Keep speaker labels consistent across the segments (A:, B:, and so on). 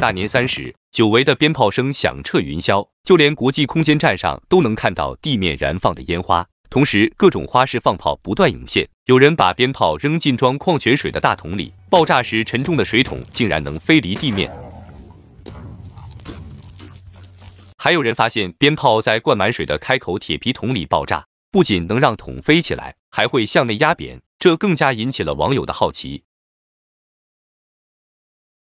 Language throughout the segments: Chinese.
A: 大年三十，久违的鞭炮声响彻云霄，就连国际空间站上都能看到地面燃放的烟花。同时，各种花式放炮不断涌现。有人把鞭炮扔进装矿泉水的大桶里，爆炸时，沉重的水桶竟然能飞离地面。还有人发现，鞭炮在灌满水的开口铁皮桶里爆炸，不仅能让桶飞起来，还会向内压扁，这更加引起了网友的好奇。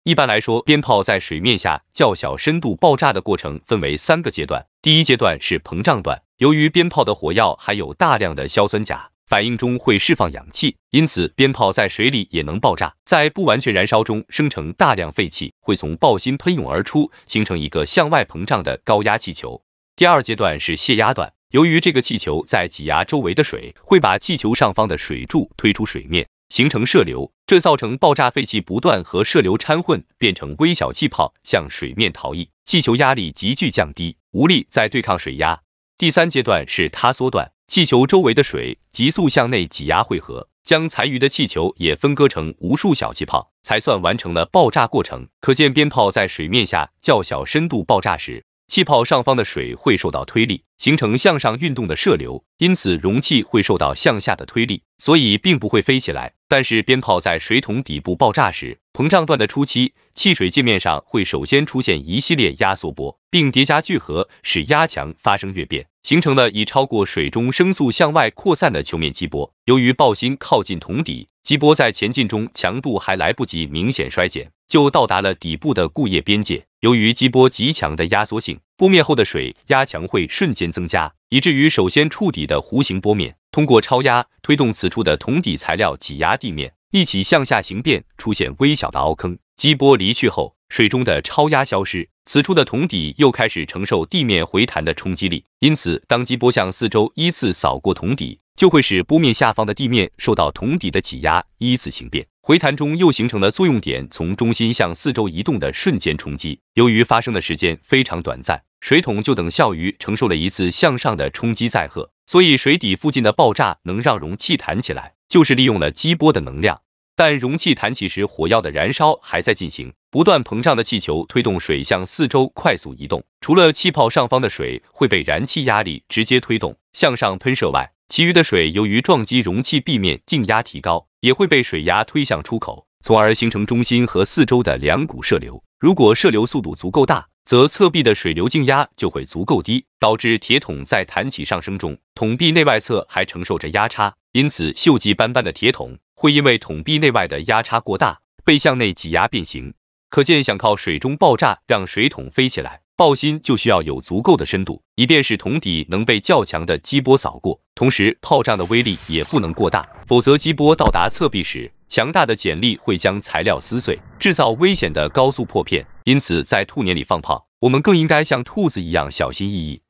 A: 一般来说，鞭炮在水面下较小深度爆炸的过程分为三个阶段。第一阶段是膨胀段，由于鞭炮的火药含有大量的硝酸钾，反应中会释放氧气，因此鞭炮在水里也能爆炸。在不完全燃烧中生成大量废气，会从爆心喷涌而出，形成一个向外膨胀的高压气球。第二阶段是泄压段，由于这个气球在挤压周围的水，会把气球上方的水柱推出水面。形成射流，这造成爆炸废气不断和射流掺混，变成微小气泡向水面逃逸，气球压力急剧降低，无力再对抗水压。第三阶段是塌缩段，气球周围的水急速向内挤压汇合，将残余的气球也分割成无数小气泡，才算完成了爆炸过程。可见，鞭炮在水面下较小深度爆炸时，气泡上方的水会受到推力。形成向上运动的射流，因此容器会受到向下的推力，所以并不会飞起来。但是鞭炮在水桶底部爆炸时，膨胀段的初期汽水界面上会首先出现一系列压缩波，并叠加聚合，使压强发生跃变，形成了以超过水中声速向外扩散的球面激波。由于爆心靠近桶底，激波在前进中强度还来不及明显衰减，就到达了底部的固液边界。由于激波极强的压缩性，波面后的水压强会瞬间增加，以至于首先触底的弧形波面通过超压推动此处的桶底材料挤压地面，一起向下形变，出现微小的凹坑。激波离去后，水中的超压消失，此处的桶底又开始承受地面回弹的冲击力，因此当激波向四周依次扫过桶底，就会使波面下方的地面受到桶底的挤压，依次形变。回弹中又形成了作用点从中心向四周移动的瞬间冲击，由于发生的时间非常短暂，水桶就等效于承受了一次向上的冲击载荷，所以水底附近的爆炸能让容器弹起来，就是利用了激波的能量。但容器弹起时，火药的燃烧还在进行，不断膨胀的气球推动水向四周快速移动，除了气泡上方的水会被燃气压力直接推动向上喷射外，其余的水由于撞击容器壁面，静压提高，也会被水压推向出口，从而形成中心和四周的两股射流。如果射流速度足够大，则侧壁的水流静压就会足够低，导致铁桶在弹起上升中，桶壁内外侧还承受着压差，因此锈迹斑斑的铁桶会因为桶壁内外的压差过大，被向内挤压变形。可见，想靠水中爆炸让水桶飞起来。爆心就需要有足够的深度，以便使桶底能被较强的激波扫过。同时，炮仗的威力也不能过大，否则激波到达侧壁时，强大的剪力会将材料撕碎，制造危险的高速破片。因此，在兔年里放炮，我们更应该像兔子一样小心翼翼。